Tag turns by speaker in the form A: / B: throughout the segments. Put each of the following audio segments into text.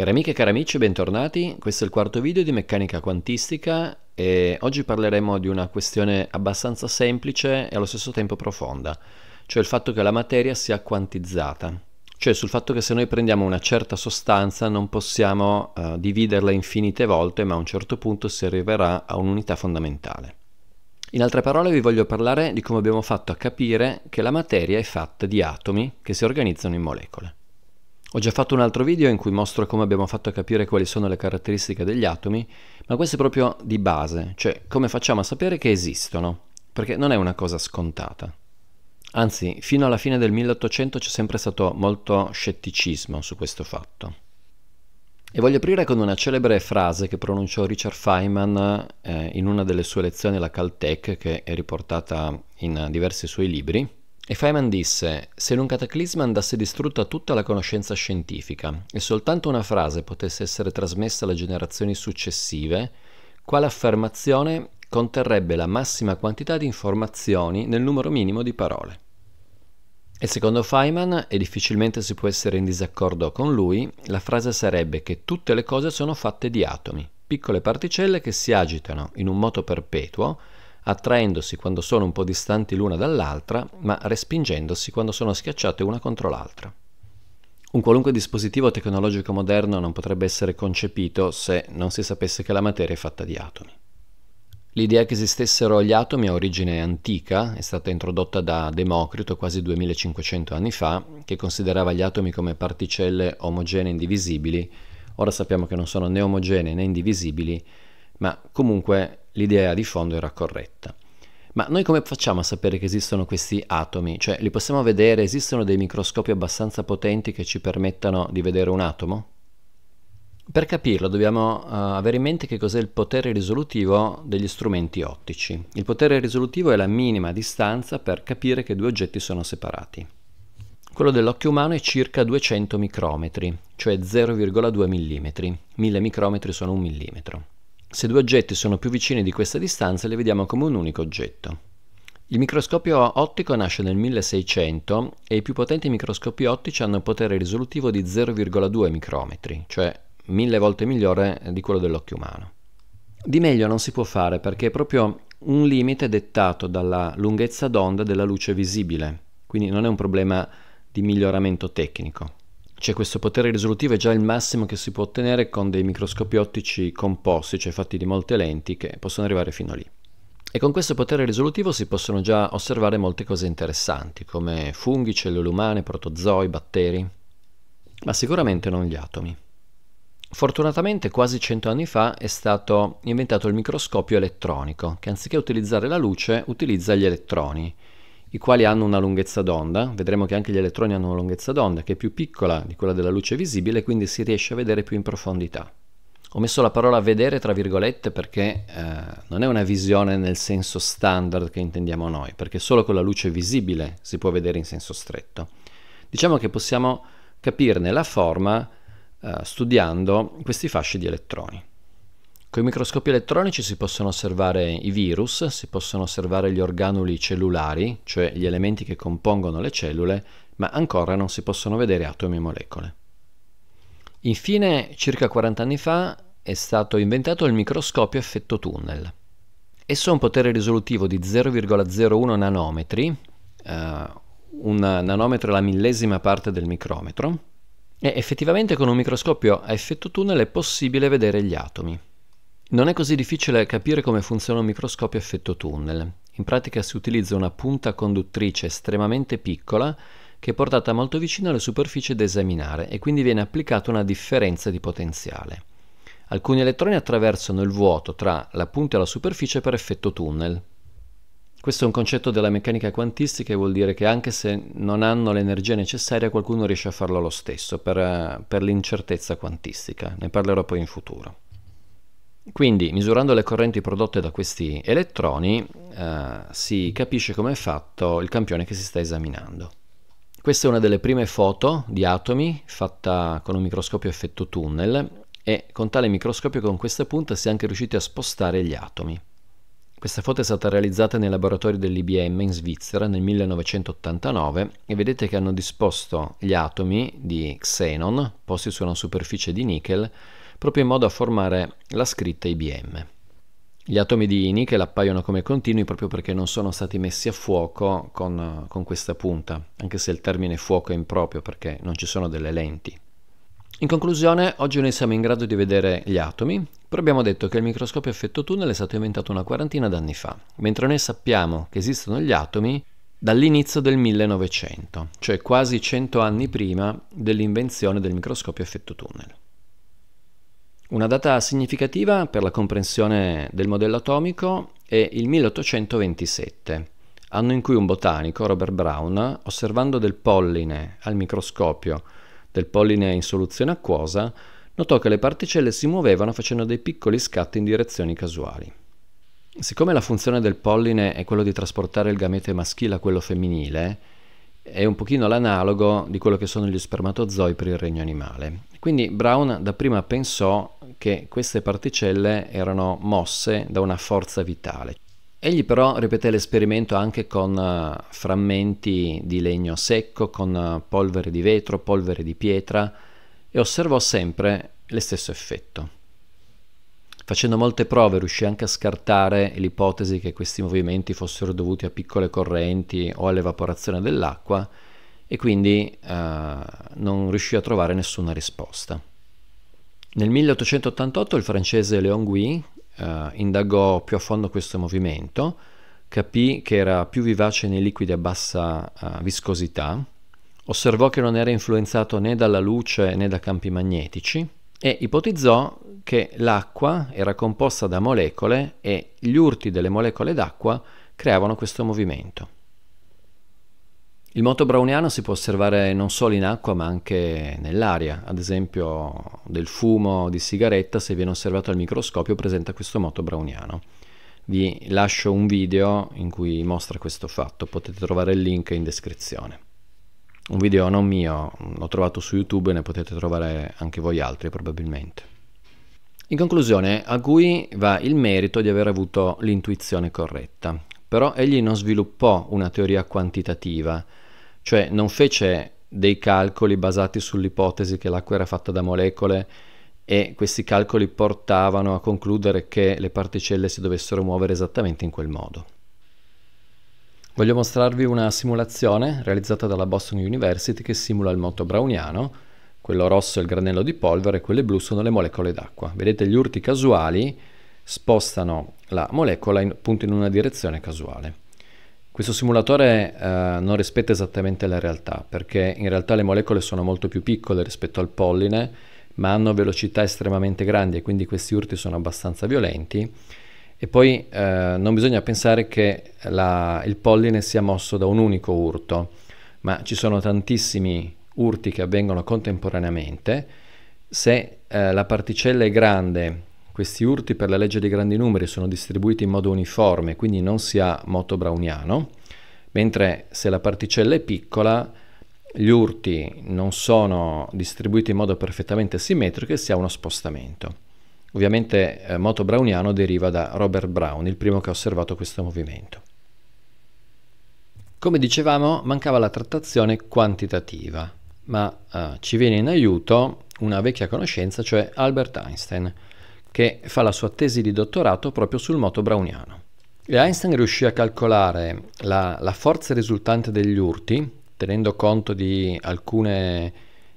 A: Cari amiche e cari amici, bentornati. Questo è il quarto video di meccanica quantistica e oggi parleremo di una questione abbastanza semplice e allo stesso tempo profonda, cioè il fatto che la materia sia quantizzata. Cioè sul fatto che se noi prendiamo una certa sostanza non possiamo uh, dividerla infinite volte, ma a un certo punto si arriverà a un'unità fondamentale. In altre parole vi voglio parlare di come abbiamo fatto a capire che la materia è fatta di atomi che si organizzano in molecole. Ho già fatto un altro video in cui mostro come abbiamo fatto a capire quali sono le caratteristiche degli atomi, ma questo è proprio di base, cioè come facciamo a sapere che esistono, perché non è una cosa scontata. Anzi, fino alla fine del 1800 c'è sempre stato molto scetticismo su questo fatto. E voglio aprire con una celebre frase che pronunciò Richard Feynman eh, in una delle sue lezioni alla Caltech, che è riportata in diversi suoi libri e Feynman disse, se in un cataclisma andasse distrutta tutta la conoscenza scientifica e soltanto una frase potesse essere trasmessa alle generazioni successive, quale affermazione conterrebbe la massima quantità di informazioni nel numero minimo di parole? E secondo Feynman, e difficilmente si può essere in disaccordo con lui, la frase sarebbe che tutte le cose sono fatte di atomi, piccole particelle che si agitano in un moto perpetuo attraendosi quando sono un po' distanti l'una dall'altra, ma respingendosi quando sono schiacciate una contro l'altra. Un qualunque dispositivo tecnologico moderno non potrebbe essere concepito se non si sapesse che la materia è fatta di atomi. L'idea che esistessero gli atomi ha origine antica, è stata introdotta da Democrito quasi 2500 anni fa, che considerava gli atomi come particelle omogenee e indivisibili. Ora sappiamo che non sono né omogenee né indivisibili, ma comunque l'idea di fondo era corretta. Ma noi come facciamo a sapere che esistono questi atomi? Cioè, li possiamo vedere? Esistono dei microscopi abbastanza potenti che ci permettano di vedere un atomo? Per capirlo dobbiamo uh, avere in mente che cos'è il potere risolutivo degli strumenti ottici. Il potere risolutivo è la minima distanza per capire che due oggetti sono separati. Quello dell'occhio umano è circa 200 micrometri, cioè 0,2 mm. 1000 micrometri sono un millimetro. Se due oggetti sono più vicini di questa distanza li vediamo come un unico oggetto. Il microscopio ottico nasce nel 1600 e i più potenti microscopi ottici hanno un potere risolutivo di 0,2 micrometri, cioè mille volte migliore di quello dell'occhio umano. Di meglio non si può fare perché è proprio un limite dettato dalla lunghezza d'onda della luce visibile, quindi non è un problema di miglioramento tecnico. Cioè questo potere risolutivo è già il massimo che si può ottenere con dei microscopi ottici composti, cioè fatti di molte lenti che possono arrivare fino lì. E con questo potere risolutivo si possono già osservare molte cose interessanti, come funghi, cellule umane, protozoi, batteri, ma sicuramente non gli atomi. Fortunatamente quasi cento anni fa è stato inventato il microscopio elettronico, che anziché utilizzare la luce utilizza gli elettroni, i quali hanno una lunghezza d'onda, vedremo che anche gli elettroni hanno una lunghezza d'onda che è più piccola di quella della luce visibile, quindi si riesce a vedere più in profondità. Ho messo la parola vedere tra virgolette perché eh, non è una visione nel senso standard che intendiamo noi, perché solo con la luce visibile si può vedere in senso stretto. Diciamo che possiamo capirne la forma eh, studiando questi fasci di elettroni. Con i microscopi elettronici si possono osservare i virus, si possono osservare gli organuli cellulari, cioè gli elementi che compongono le cellule, ma ancora non si possono vedere atomi e molecole. Infine, circa 40 anni fa, è stato inventato il microscopio effetto tunnel. Esso ha un potere risolutivo di 0,01 nanometri, eh, un nanometro è la millesima parte del micrometro, e effettivamente con un microscopio a effetto tunnel è possibile vedere gli atomi. Non è così difficile capire come funziona un microscopio a effetto tunnel. In pratica si utilizza una punta conduttrice estremamente piccola che è portata molto vicino alla superficie da esaminare e quindi viene applicata una differenza di potenziale. Alcuni elettroni attraversano il vuoto tra la punta e la superficie per effetto tunnel. Questo è un concetto della meccanica quantistica e vuol dire che anche se non hanno l'energia necessaria qualcuno riesce a farlo lo stesso per, eh, per l'incertezza quantistica. Ne parlerò poi in futuro. Quindi, misurando le correnti prodotte da questi elettroni, eh, si capisce come è fatto il campione che si sta esaminando. Questa è una delle prime foto di atomi fatta con un microscopio a effetto tunnel e con tale microscopio con questa punta si è anche riusciti a spostare gli atomi. Questa foto è stata realizzata nei laboratori dell'IBM in Svizzera nel 1989 e vedete che hanno disposto gli atomi di xenon posti su una superficie di nickel proprio in modo da formare la scritta IBM. Gli atomi di nickel appaiono come continui proprio perché non sono stati messi a fuoco con, con questa punta, anche se il termine fuoco è improprio perché non ci sono delle lenti. In conclusione, oggi noi siamo in grado di vedere gli atomi, però abbiamo detto che il microscopio a effetto tunnel è stato inventato una quarantina d'anni fa, mentre noi sappiamo che esistono gli atomi dall'inizio del 1900, cioè quasi 100 anni prima dell'invenzione del microscopio a effetto tunnel. Una data significativa per la comprensione del modello atomico è il 1827, anno in cui un botanico, Robert Brown, osservando del polline al microscopio, del polline in soluzione acquosa, notò che le particelle si muovevano facendo dei piccoli scatti in direzioni casuali. Siccome la funzione del polline è quello di trasportare il gamete maschile a quello femminile, è un pochino l'analogo di quello che sono gli spermatozoi per il regno animale. Quindi Brown dapprima pensò che queste particelle erano mosse da una forza vitale. Egli però ripeté l'esperimento anche con eh, frammenti di legno secco, con eh, polvere di vetro, polvere di pietra e osservò sempre lo stesso effetto. Facendo molte prove riuscì anche a scartare l'ipotesi che questi movimenti fossero dovuti a piccole correnti o all'evaporazione dell'acqua e quindi eh, non riuscì a trovare nessuna risposta. Nel 1888 il francese Léon Guy eh, indagò più a fondo questo movimento, capì che era più vivace nei liquidi a bassa eh, viscosità, osservò che non era influenzato né dalla luce né da campi magnetici e ipotizzò che l'acqua era composta da molecole e gli urti delle molecole d'acqua creavano questo movimento. Il moto browniano si può osservare non solo in acqua ma anche nell'aria, ad esempio del fumo di sigaretta se viene osservato al microscopio presenta questo moto browniano. Vi lascio un video in cui mostra questo fatto, potete trovare il link in descrizione. Un video non mio, l'ho trovato su YouTube e ne potete trovare anche voi altri probabilmente. In conclusione, a Gui va il merito di aver avuto l'intuizione corretta, però egli non sviluppò una teoria quantitativa, cioè non fece dei calcoli basati sull'ipotesi che l'acqua era fatta da molecole e questi calcoli portavano a concludere che le particelle si dovessero muovere esattamente in quel modo. Voglio mostrarvi una simulazione realizzata dalla Boston University che simula il moto browniano, quello rosso è il granello di polvere e quelle blu sono le molecole d'acqua. Vedete gli urti casuali spostano la molecola in, appunto in una direzione casuale. Questo simulatore eh, non rispetta esattamente la realtà, perché in realtà le molecole sono molto più piccole rispetto al polline, ma hanno velocità estremamente grandi e quindi questi urti sono abbastanza violenti. E poi eh, non bisogna pensare che la, il polline sia mosso da un unico urto, ma ci sono tantissimi urti che avvengono contemporaneamente. Se eh, la particella è grande questi urti per la legge dei grandi numeri sono distribuiti in modo uniforme, quindi non si ha moto browniano, mentre se la particella è piccola gli urti non sono distribuiti in modo perfettamente simmetrico e si ha uno spostamento. Ovviamente eh, moto browniano deriva da Robert Brown, il primo che ha osservato questo movimento. Come dicevamo, mancava la trattazione quantitativa, ma eh, ci viene in aiuto una vecchia conoscenza, cioè Albert Einstein, che fa la sua tesi di dottorato proprio sul moto browniano. E Einstein riuscì a calcolare la, la forza risultante degli urti, tenendo conto di alcune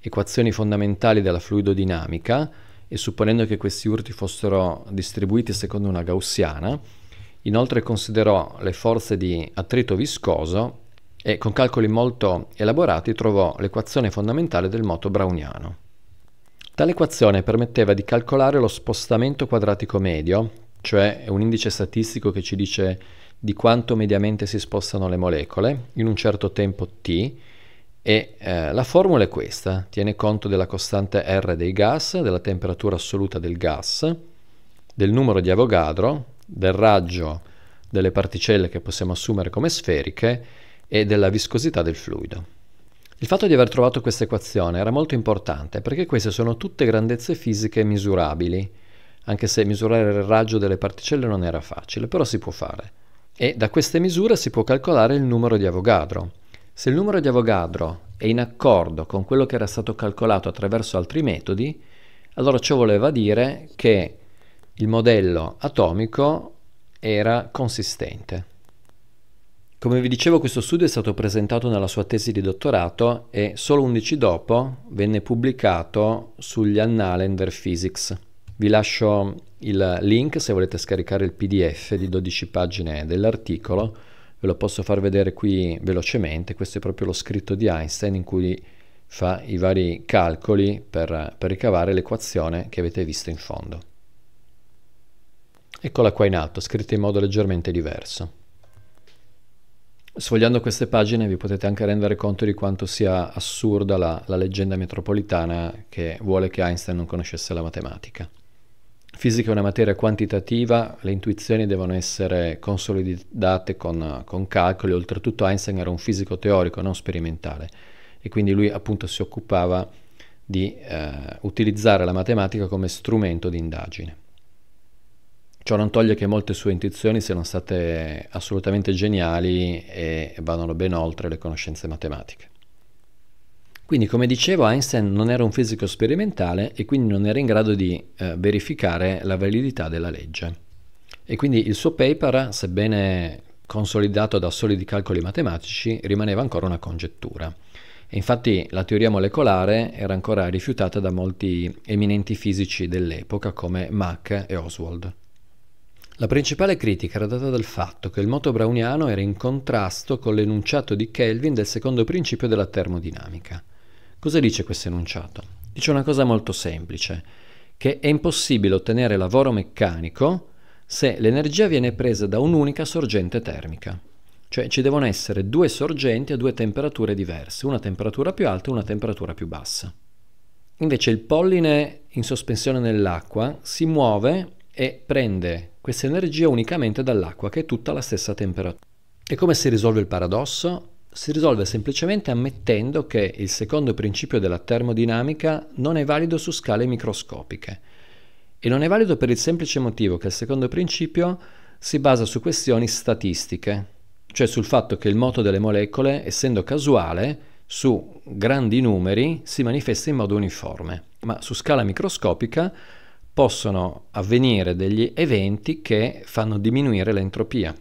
A: equazioni fondamentali della fluidodinamica e supponendo che questi urti fossero distribuiti secondo una gaussiana, inoltre considerò le forze di attrito viscoso e con calcoli molto elaborati trovò l'equazione fondamentale del moto browniano. Tale equazione permetteva di calcolare lo spostamento quadratico medio, cioè un indice statistico che ci dice di quanto mediamente si spostano le molecole in un certo tempo t e eh, la formula è questa, tiene conto della costante R dei gas, della temperatura assoluta del gas, del numero di Avogadro, del raggio delle particelle che possiamo assumere come sferiche e della viscosità del fluido. Il fatto di aver trovato questa equazione era molto importante perché queste sono tutte grandezze fisiche misurabili, anche se misurare il raggio delle particelle non era facile, però si può fare. E da queste misure si può calcolare il numero di Avogadro. Se il numero di Avogadro è in accordo con quello che era stato calcolato attraverso altri metodi, allora ciò voleva dire che il modello atomico era consistente. Come vi dicevo questo studio è stato presentato nella sua tesi di dottorato e solo 11 dopo venne pubblicato sugli Annalen der Physics. Vi lascio il link se volete scaricare il PDF di 12 pagine dell'articolo, ve lo posso far vedere qui velocemente, questo è proprio lo scritto di Einstein in cui fa i vari calcoli per, per ricavare l'equazione che avete visto in fondo. Eccola qua in alto, scritta in modo leggermente diverso. Sfogliando queste pagine vi potete anche rendere conto di quanto sia assurda la, la leggenda metropolitana che vuole che Einstein non conoscesse la matematica. Fisica è una materia quantitativa, le intuizioni devono essere consolidate con, con, calcoli, oltretutto Einstein era un fisico teorico, non sperimentale, e quindi lui appunto si occupava di eh, utilizzare la matematica come strumento di indagine. Ciò non toglie che molte sue intuizioni siano state assolutamente geniali e vadano ben oltre le conoscenze matematiche. Quindi, come dicevo, Einstein non era un fisico sperimentale e quindi non era in grado di eh, verificare la validità della legge. E quindi il suo paper, sebbene consolidato da solidi calcoli matematici, rimaneva ancora una congettura. E infatti la teoria molecolare era ancora rifiutata da molti eminenti fisici dell'epoca come Mach e Oswald. La principale critica era data dal fatto che il moto browniano era in contrasto con l'enunciato di Kelvin del secondo principio della termodinamica. Cosa dice questo enunciato? Dice una cosa molto semplice, che è impossibile ottenere lavoro meccanico se l'energia viene presa da un'unica sorgente termica. Cioè ci devono essere due sorgenti a due temperature diverse, una temperatura più alta e una temperatura più bassa. Invece il polline in sospensione nell'acqua si muove e prende questa energia unicamente dall'acqua, che è tutta alla stessa temperatura. E come si risolve il paradosso? Si risolve semplicemente ammettendo che il secondo principio della termodinamica non è valido su scale microscopiche. E non è valido per il semplice motivo che il secondo principio si basa su questioni statistiche, cioè sul fatto che il moto delle molecole, essendo casuale, su grandi numeri si manifesta in modo uniforme, ma su scala microscopica possono avvenire degli eventi che fanno diminuire l'entropia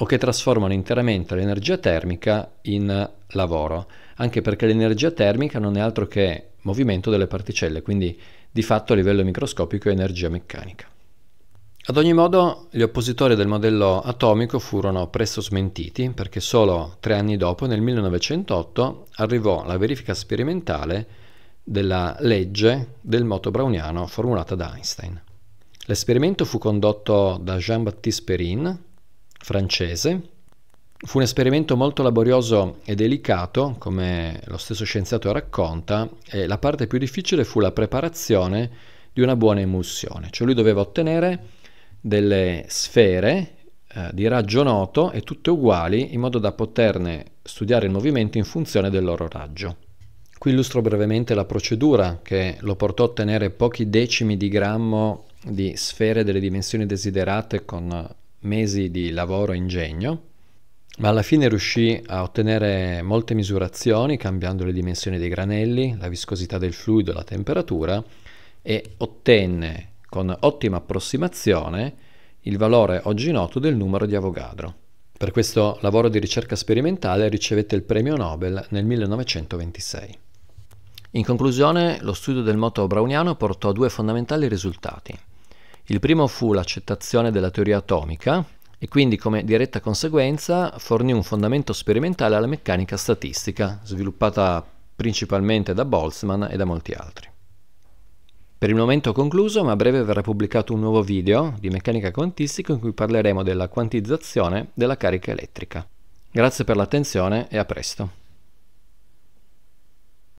A: o che trasformano interamente l'energia termica in lavoro, anche perché l'energia termica non è altro che movimento delle particelle, quindi di fatto a livello microscopico è energia meccanica. Ad ogni modo, gli oppositori del modello atomico furono presto smentiti perché solo tre anni dopo, nel 1908, arrivò la verifica sperimentale della legge del moto browniano formulata da Einstein. L'esperimento fu condotto da Jean-Baptiste Perrin, francese. Fu un esperimento molto laborioso e delicato, come lo stesso scienziato racconta, e la parte più difficile fu la preparazione di una buona emulsione, cioè lui doveva ottenere delle sfere eh, di raggio noto e tutte uguali in modo da poterne studiare il movimento in funzione del loro raggio. Qui illustro brevemente la procedura che lo portò a ottenere pochi decimi di grammo di sfere delle dimensioni desiderate con mesi di lavoro e ingegno, ma alla fine riuscì a ottenere molte misurazioni cambiando le dimensioni dei granelli, la viscosità del fluido, la temperatura e ottenne con ottima approssimazione il valore oggi noto del numero di Avogadro. Per questo lavoro di ricerca sperimentale ricevette il premio Nobel nel 1926. In conclusione, lo studio del moto browniano portò a due fondamentali risultati. Il primo fu l'accettazione della teoria atomica e quindi come diretta conseguenza fornì un fondamento sperimentale alla meccanica statistica, sviluppata principalmente da Boltzmann e da molti altri. Per il momento concluso, ma a breve verrà pubblicato un nuovo video di meccanica quantistica in cui parleremo della quantizzazione della carica elettrica. Grazie per l'attenzione e a presto.